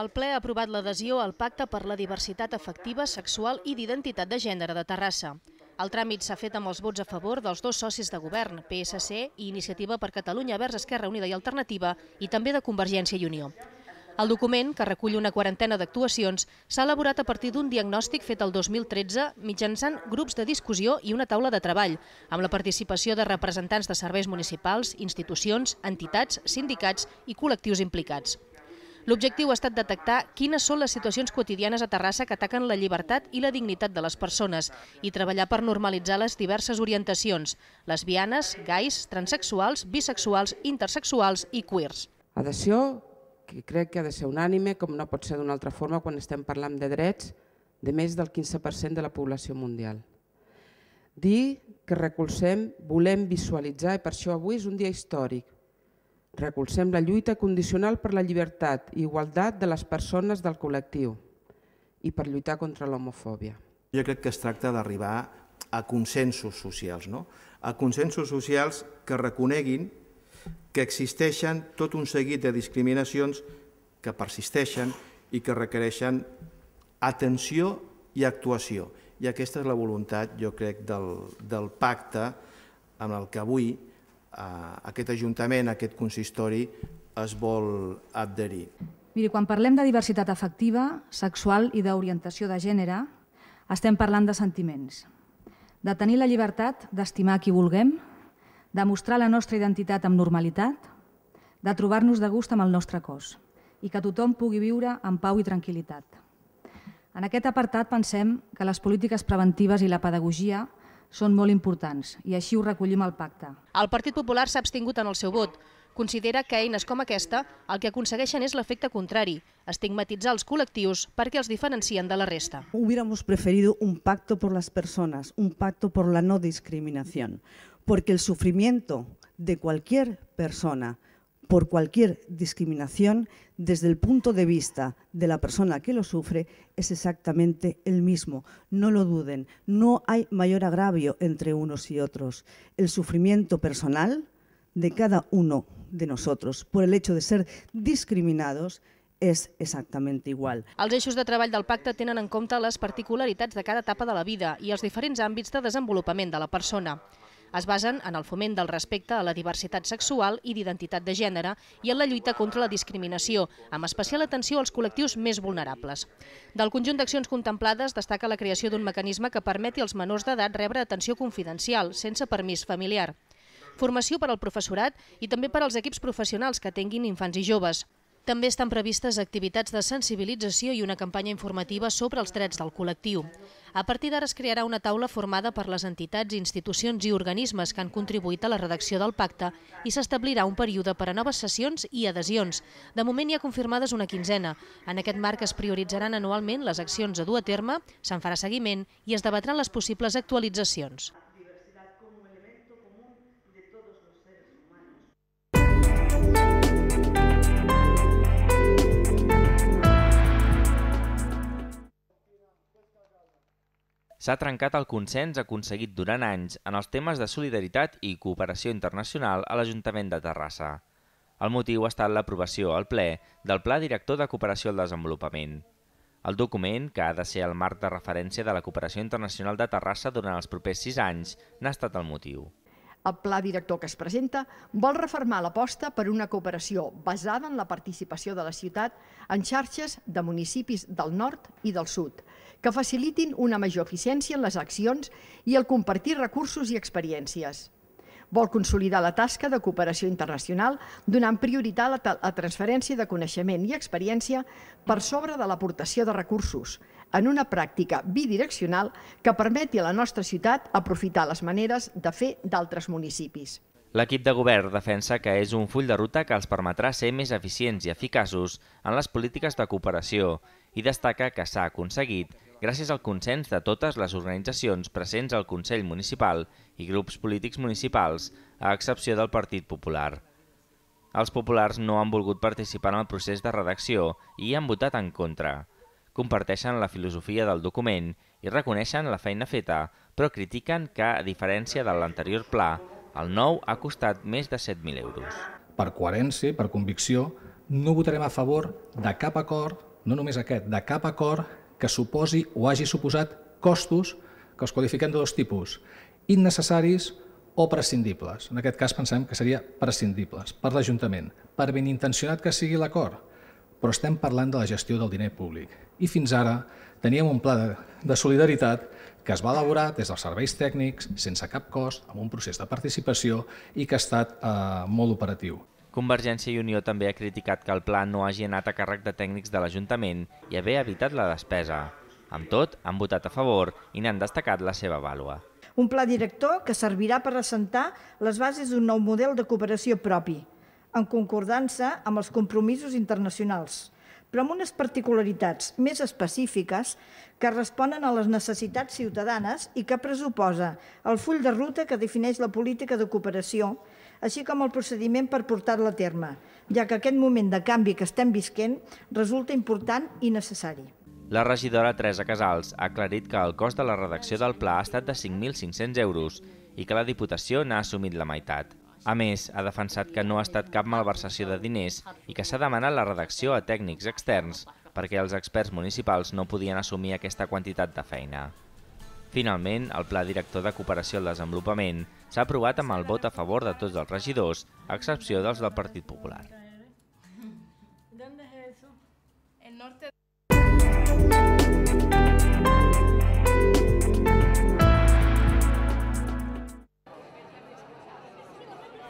El ple ha aprovat l'adhesió al Pacte per la Diversitat Efectiva, Sexual i d'Identitat de Gènere de Terrassa. El tràmit s'ha fet amb els vots a favor dels dos socis de govern, PSC i Iniciativa per Catalunya vers Esquerra Unida i Alternativa, i també de Convergència i Unió. El document, que recull una quarantena d'actuacions, s'ha elaborat a partir d'un diagnòstic fet el 2013 mitjançant grups de discussió i una taula de treball, amb la participació de representants de serveis municipals, institucions, entitats, sindicats i col·lectius implicats. L'objectiu ha estat detectar quines són les situacions quotidianes a Terrassa que ataquen la llibertat i la dignitat de les persones i treballar per normalitzar les diverses orientacions, lesbianes, gais, transexuals, bisexuals, intersexuals i queers. Adhesió, que crec que ha de ser unànime, com no pot ser d'una altra forma quan estem parlant de drets de més del 15% de la població mundial. Dir que recolzem, volem visualitzar, i per això avui és un dia històric, Recolzem la lluita condicional per la llibertat i igualtat de les persones del col·lectiu i per lluitar contra l'homofòbia. Jo crec que es tracta d'arribar a consensos socials, no? a consensos socials que reconeguin que existeixen tot un seguit de discriminacions que persisteixen i que requereixen atenció i actuació. I aquesta és la voluntat, jo crec, del, del pacte amb el que avui aquest Ajuntament, aquest consistori, es vol adherir. Miri, quan parlem de diversitat afectiva, sexual i d'orientació de gènere, estem parlant de sentiments, de tenir la llibertat d'estimar qui vulguem, de mostrar la nostra identitat amb normalitat, de trobar-nos de gust amb el nostre cos i que tothom pugui viure en pau i tranquil·litat. En aquest apartat pensem que les polítiques preventives i la pedagogia són molt importants i així ho recollim al pacte. El Partit Popular s'ha abstingut en el seu vot. Considera que eines com aquesta el que aconsegueixen és l'efecte contrari, estigmatitzar els col·lectius perquè els diferencien de la resta. Hubiéramos preferido un pacto por las personas, un pacto por la no discriminación, porque el sufrimiento de cualquier persona por cualquier discriminación desde el punto de vista de la persona que lo sufre es exactamente el mismo. No lo duden, no hay mayor agravio entre unos y otros. El sufrimiento personal de cada uno de nosotros por el hecho de ser discriminados es exactamente igual. Los eixos de trabajo del pacto tienen en cuenta las particularidades de cada etapa de la vida y los diferentes ámbitos de desenvolupament de la persona. Es basen en el foment del respecte a la diversitat sexual i d'identitat de gènere i en la lluita contra la discriminació, amb especial atenció als col·lectius més vulnerables. Del conjunt d'accions contemplades destaca la creació d'un mecanisme que permeti als menors d'edat rebre atenció confidencial, sense permís familiar. Formació per al professorat i també per als equips professionals que atenguin infants i joves. També estan previstes activitats de sensibilització i una campanya informativa sobre els drets del col·lectiu. A partir d'ara es crearà una taula formada per les entitats, institucions i organismes que han contribuït a la redacció del pacte i s'establirà un període per a noves sessions i adhesions. De moment hi ha confirmades una quinzena. En aquest marc es prioritzaran anualment les accions a dur a terme, se'n farà seguiment i es debatran les possibles actualitzacions. s'ha trencat el consens aconseguit durant anys en els temes de solidaritat i cooperació internacional a l'Ajuntament de Terrassa. El motiu ha estat l'aprovació al ple del Pla Director de Cooperació al Desenvolupament. El document, que ha de ser el marc de referència de la cooperació internacional de Terrassa durant els propers sis anys, n'ha estat el motiu. El pla director que es presenta vol reformar l'aposta per una cooperació basada en la participació de la ciutat en xarxes de municipis del nord i del sud, que facilitin una major eficiència en les accions i el compartir recursos i experiències. Vol consolidar la tasca de cooperació internacional donant prioritat a la transferència de coneixement i experiència per sobre de l'aportació de recursos, en una pràctica bidireccional que permeti a la nostra ciutat aprofitar les maneres de fer d'altres municipis. L'equip de govern defensa que és un full de ruta que els permetrà ser més eficients i eficaços en les polítiques de cooperació i destaca que s'ha aconseguit gràcies al consens de totes les organitzacions presents al Consell Municipal i grups polítics municipals, a excepció del Partit Popular. Els populars no han volgut participar en el procés de redacció i han votat en contra. Comparteixen la filosofia del document i reconeixen la feina feta, però critiquen que, a diferència de l'anterior pla, el nou ha costat més de 7.000 euros. Per coherència, per convicció, no votarem a favor de cap acord, no només aquest, de cap acord que suposi o hagi suposat costos que els qualifiquem de dos tipus, innecessaris o prescindibles. En aquest cas pensem que seria prescindibles per l'Ajuntament, per ben intencionat que sigui l'acord, però estem parlant de la gestió del diner públic. I fins ara teníem un pla de, de solidaritat que es va elaborar des dels serveis tècnics, sense cap cost, amb un procés de participació i que ha estat eh, molt operatiu. Convergència i Unió també ha criticat que el pla no hagi anat a càrrec de tècnics de l'Ajuntament i haver evitat la despesa. Amb tot, han votat a favor i n'han destacat la seva vàlua. Un pla director que servirà per assentar les bases d'un nou model de cooperació propi, en concordança amb els compromisos internacionals, però amb unes particularitats més específiques que responen a les necessitats ciutadanes i que pressuposa el full de ruta que defineix la política de cooperació així com el procediment per portar-la a terme, ja que aquest moment de canvi que estem visquent resulta important i necessari. La regidora Teresa Casals ha aclarit que el cost de la redacció del pla ha estat de 5.500 euros i que la Diputació n'ha assumit la meitat. A més, ha defensat que no ha estat cap malversació de diners i que s'ha demanat la redacció a tècnics externs perquè els experts municipals no podien assumir aquesta quantitat de feina. Finalment, el Pla Director de Cooperació al Desenvolupament s'ha aprovat amb el vot a favor de tots els regidors, a excepció dels del Partit Popular.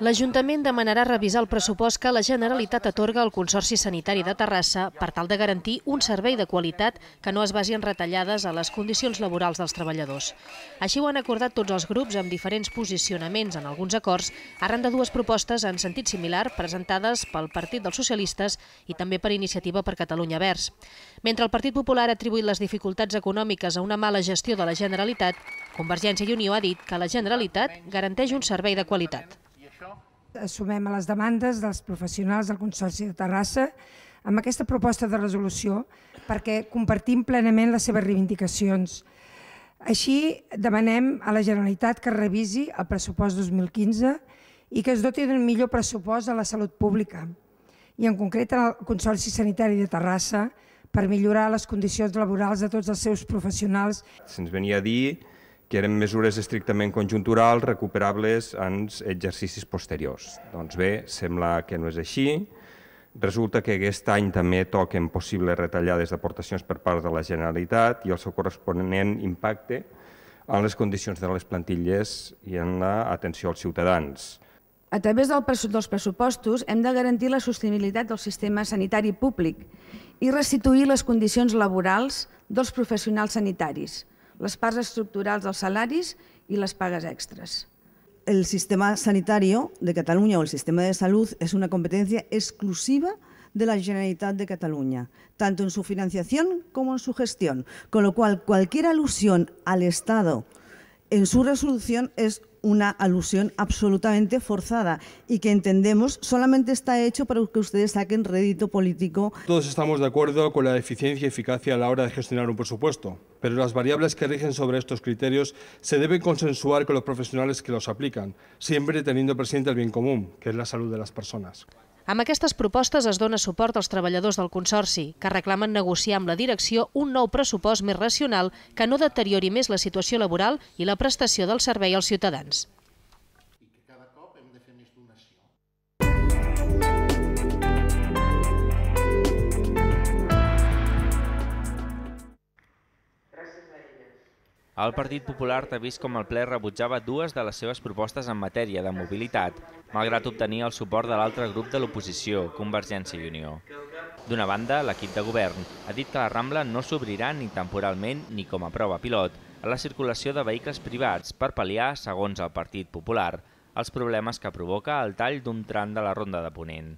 l'Ajuntament demanarà revisar el pressupost que la Generalitat atorga al Consorci Sanitari de Terrassa per tal de garantir un servei de qualitat que no es basi en retallades a les condicions laborals dels treballadors. Així ho han acordat tots els grups amb diferents posicionaments en alguns acords arran de dues propostes en sentit similar presentades pel Partit dels Socialistes i també per Iniciativa per Catalunya Verds. Mentre el Partit Popular ha atribuït les dificultats econòmiques a una mala gestió de la Generalitat, Convergència i Unió ha dit que la Generalitat garanteix un servei de qualitat assumem a les demandes dels professionals del Consorci de Terrassa amb aquesta proposta de resolució perquè compartim plenament les seves reivindicacions. Així, demanem a la Generalitat que revisi el pressupost 2015 i que es doti d'un millor pressupost a la salut pública i en concret al Consorci Sanitari de Terrassa per millorar les condicions laborals de tots els seus professionals. Se'ns venia a dir que eren mesures estrictament conjunturals recuperables en exercicis posteriors. Doncs bé, sembla que no és així. Resulta que aquest any també toquen possibles retallades d'aportacions per part de la Generalitat i el seu corresponent impacte en les condicions de les plantilles i en l'atenció als ciutadans. A través del dels pressupostos hem de garantir la sostenibilitat del sistema sanitari públic i restituir les condicions laborals dels professionals sanitaris, les parts estructurals dels salaris i les pagues extras. El sistema sanitari de Catalunya o el sistema de salut és una competència exclusiva de la Generalitat de Catalunya, tanto en su financiación como en su gestión, con lo cual cualquier alusión al Estado en su resolución es una alusión absolutamente forzada y que entendemos solamente está hecho para que ustedes saquen rédito político. Todos estamos de acuerdo con la eficiencia y eficacia a la hora de gestionar un presupuesto, pero las variables que rigen sobre estos criterios se deben consensuar con los profesionales que los aplican, siempre teniendo presente el bien común, que es la salud de las personas. Amb aquestes propostes es dona suport als treballadors del Consorci, que reclamen negociar amb la direcció un nou pressupost més racional que no deteriori més la situació laboral i la prestació del servei als ciutadans. El Partit Popular t'ha vist com el ple rebutjava dues de les seves propostes en matèria de mobilitat, malgrat obtenir el suport de l'altre grup de l'oposició, Convergència i Unió. D'una banda, l'equip de govern ha dit que la Rambla no s'obrirà ni temporalment ni com a prova pilot a la circulació de vehicles privats per pal·liar, segons el Partit Popular, els problemes que provoca el tall d'un tram de la Ronda de Ponent.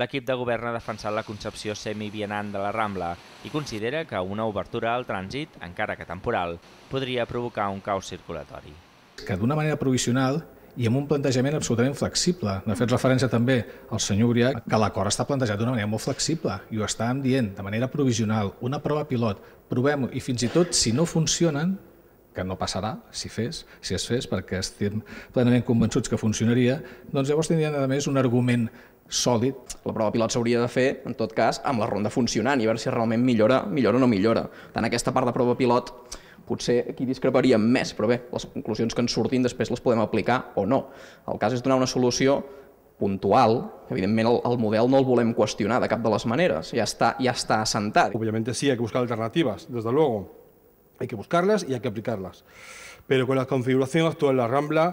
L'equip de govern ha defensat la concepció semivianant de la Rambla i considera que una obertura al trànsit, encara que temporal, podria provocar un caos circulatori. Que d'una manera provisional i amb un plantejament absolutament flexible. De fet, referència també al senyor Uriac, que l'acord està plantejat d'una manera molt flexible i ho estàvem dient de manera provisional, una prova pilot, provem-ho i fins i tot si no funcionen, que no passarà si fes, si es fes, perquè estem plenament convençuts que funcionaria, doncs llavors tindrien a més un argument sòlid la prova pilot s'hauria de fer, en tot cas, amb la ronda funcionant i a veure si realment millora, millora o no millora. Tant aquesta part de prova pilot potser aquí discreparíem més, però bé, les conclusions que ens surtin després les podem aplicar o no. El cas és donar una solució puntual, evidentment el, el model no el volem qüestionar de cap de les maneres, ja està, ja està assentat. Obviament sí, ha que buscar alternatives, des de luego. Hay que buscarlas i hay que aplicarlas. Però con la configuració actual de la Rambla,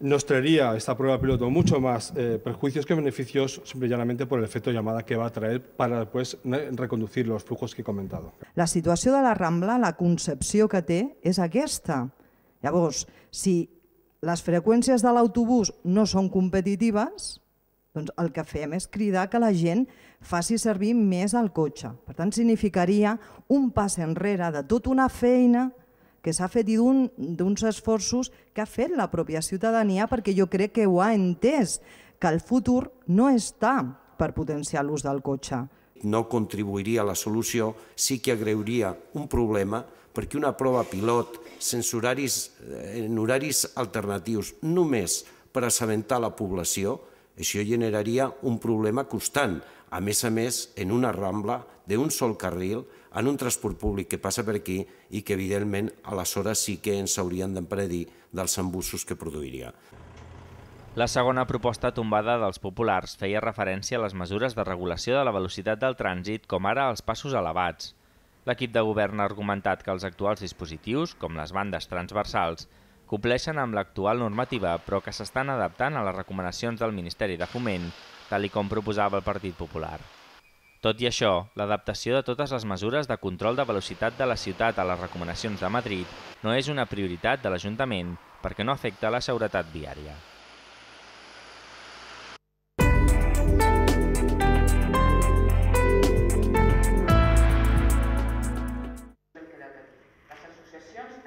nos traería esta prueba piloto mucho más eh, perjuicios que beneficios, simple y llanamente por el efecto llamada que va a traer para pues, reconducir els flujos que he comentat. La situació de la Rambla, la concepció que té, és aquesta. Llavors, si les freqüències de l'autobús no són competitives, doncs el que fem és cridar que la gent faci servir més el cotxe. Per tant, significaria un pas enrere de tota una feina que s'ha fet i d'uns esforços que ha fet la pròpia ciutadania perquè jo crec que ho ha entès, que el futur no està per potenciar l'ús del cotxe. No contribuiria a la solució, sí que agreuria un problema perquè una prova pilot sense horaris, eh, en horaris alternatius només per assabentar la població, això generaria un problema constant a més a més, en una rambla d'un sol carril, en un transport públic que passa per aquí i que, evidentment, aleshores sí que ens haurien d'empredir dels embussos que produiria. La segona proposta tombada dels populars feia referència a les mesures de regulació de la velocitat del trànsit, com ara els passos elevats. L'equip de govern ha argumentat que els actuals dispositius, com les bandes transversals, compleixen amb l'actual normativa, però que s'estan adaptant a les recomanacions del Ministeri de Foment tal i com proposava el Partit Popular. Tot i això, l'adaptació de totes les mesures de control de velocitat de la ciutat a les recomanacions de Madrid no és una prioritat de l'Ajuntament perquè no afecta la seguretat viària.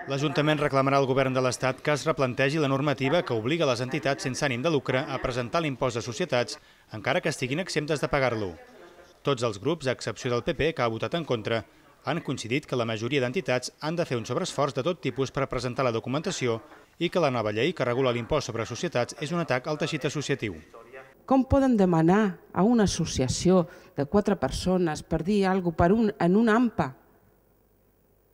L'Ajuntament reclamarà al govern de l'Estat que es replantegi la normativa que obliga les entitats sense ànim de lucre a presentar l'impost de societats, encara que estiguin exemptes de pagar-lo. Tots els grups, a excepció del PP, que ha votat en contra, han coincidit que la majoria d'entitats han de fer un sobresforç de tot tipus per presentar la documentació i que la nova llei que regula l'impost sobre societats és un atac al teixit associatiu. Com poden demanar a una associació de quatre persones per dir alguna cosa per un, en un AMPA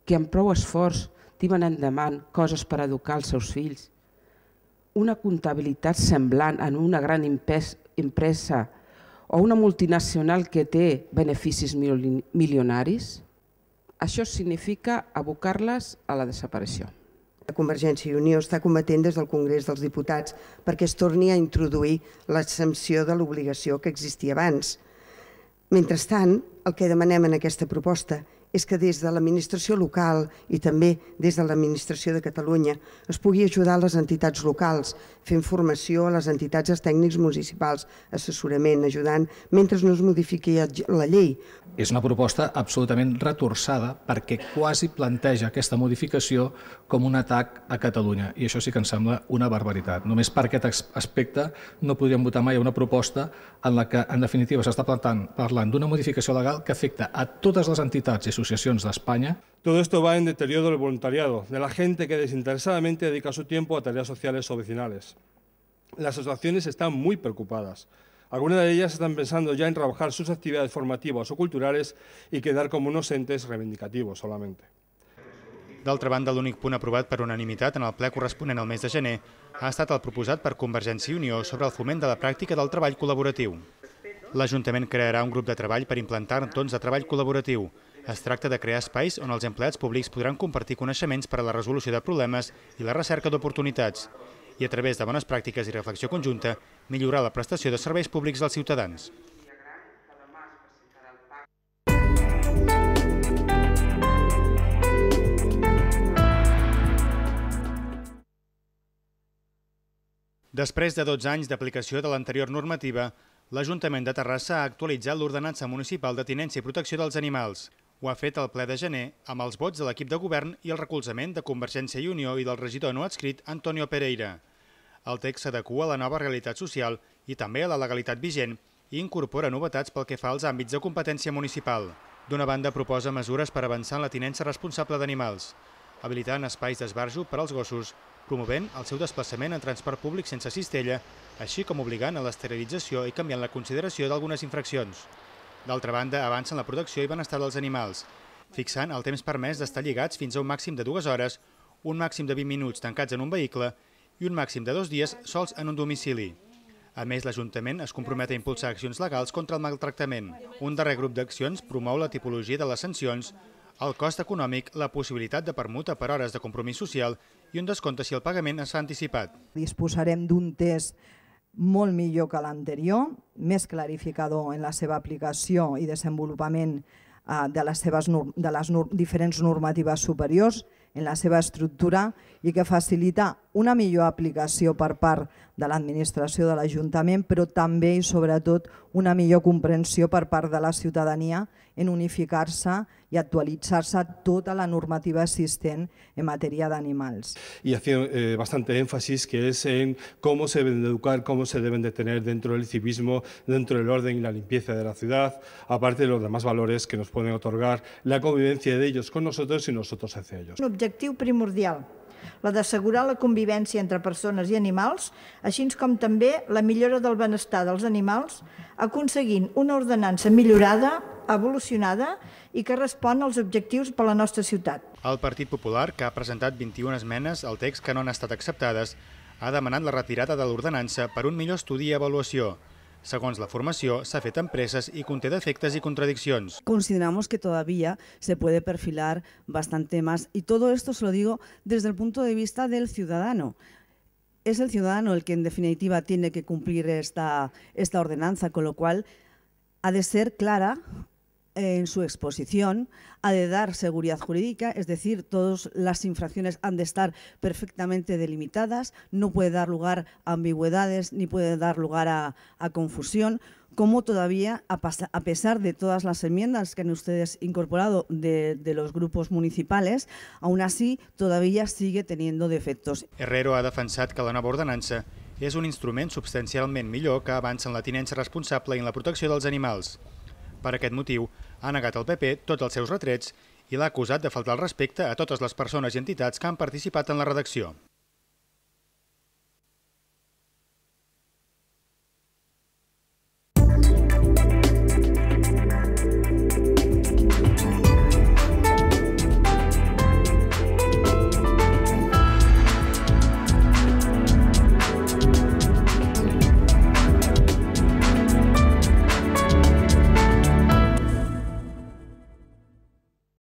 que amb prou esforç tiren endavant coses per educar els seus fills. Una comptabilitat semblant en una gran empresa o una multinacional que té beneficis milionaris? Això significa abocar-les a la desaparició. La Convergència i Unió està combatent des del Congrés dels Diputats perquè es torni a introduir l'exempció de l'obligació que existia abans. Mentrestant, el que demanem en aquesta proposta és que des de l'administració local i també des de l'administració de Catalunya es pugui ajudar les entitats locals fent formació a les entitats dels tècnics municipals, assessorament, ajudant, mentre no es modifiqui la llei. És una proposta absolutament retorçada perquè quasi planteja aquesta modificació com un atac a Catalunya i això sí que em sembla una barbaritat. Només per aquest aspecte no podríem votar mai una proposta en la que en definitiva s'està parlant, parlant d'una modificació legal que afecta a totes les entitats i associacions associacions d'Espanya. Todo esto va en deterioro del voluntariado, de la gente que desinteresadamente dedica su tiempo a tareas sociales o vecinales. Las asociaciones están muy preocupadas. Algunas de ellas están pensando ya en trabajar sus actividades formativas o culturales y quedar como unos entes reivindicativos solamente. D'altra banda, l'únic punt aprovat per unanimitat en el ple corresponent al mes de gener ha estat el proposat per Convergència i Unió sobre el foment de la pràctica del treball col·laboratiu. L'Ajuntament crearà un grup de treball per implantar entorns de treball col·laboratiu, es tracta de crear espais on els empleats públics podran compartir coneixements per a la resolució de problemes i la recerca d'oportunitats i a través de bones pràctiques i reflexió conjunta millorar la prestació de serveis públics als ciutadans. Després de 12 anys d'aplicació de l'anterior normativa, l'Ajuntament de Terrassa ha actualitzat l'ordenança municipal de tinència i protecció dels animals. Ho ha fet el ple de gener amb els vots de l'equip de govern i el recolzament de Convergència i Unió i del regidor no adscrit Antonio Pereira. El text s'adequa a la nova realitat social i també a la legalitat vigent i incorpora novetats pel que fa als àmbits de competència municipal. D'una banda, proposa mesures per avançar en la tinença responsable d'animals, habilitant espais d'esbarjo per als gossos, promovent el seu desplaçament en transport públic sense cistella, així com obligant a l'esterilització i canviant la consideració d'algunes infraccions. D'altra banda, avancen la protecció i benestar dels animals, fixant el temps permès d'estar lligats fins a un màxim de dues hores, un màxim de 20 minuts tancats en un vehicle i un màxim de dos dies sols en un domicili. A més, l'Ajuntament es compromet a impulsar accions legals contra el maltractament. Un darrer grup d'accions promou la tipologia de les sancions, el cost econòmic, la possibilitat de permuta per hores de compromís social i un descompte si el pagament es fa anticipat. Disposarem d'un test molt millor que l'anterior, més clarificador en la seva aplicació i desenvolupament eh, de les, seves, de les diferents normatives superiors, en la seva estructura i que facilita una millor aplicació per part de l'administració de l'Ajuntament, però també i sobretot una millor comprensió per part de la ciutadania en unificar-se i actualitzar se tota la normativa existent en matèria d'animals. I ha fet eh, èmfasis que és en com se deben educar, com se deben de tenir dentro del civisme, dentro de l'ordre i la limpieza de la ciutat, a de los demás valores que nos pueden otorgar la convivencia de ellos con nosotros y nosotros hacia ellos. L'objectiu primordial la d'assegurar la convivència entre persones i animals, així com també la millora del benestar dels animals, aconseguint una ordenança millorada, evolucionada i que respon als objectius per a la nostra ciutat. El Partit Popular, que ha presentat 21 esmenes al text que no han estat acceptades, ha demanat la retirada de l'ordenança per un millor estudi i avaluació. Segons la formació, s'ha fet amb presses conté defectes i contradiccions. Consideramos que todavía se puede perfilar bastante más y todo esto se lo digo desde el punto de vista del ciudadano. Es el ciudadano el que en definitiva tiene que cumplir esta, esta ordenanza, con lo cual ha de ser clara, en su exposición ha de dar seguridad jurídica, es decir, todas las infracciones han de estar perfectamente delimitadas, no puede dar lugar a ambigüedades ni puede dar lugar a, confusión, como todavía, a, pesar de todas las enmiendas que han ustedes incorporado de, los grupos municipales, aún así todavía sigue teniendo defectos. Herrero ha defensado que la nova ordenança es un instrumento sustancialmente mejor que avanza en la tinencia responsable y en la de los animales. Per aquest motiu, ha negat al PP tots els seus retrets i l'ha acusat de faltar el respecte a totes les persones i entitats que han participat en la redacció.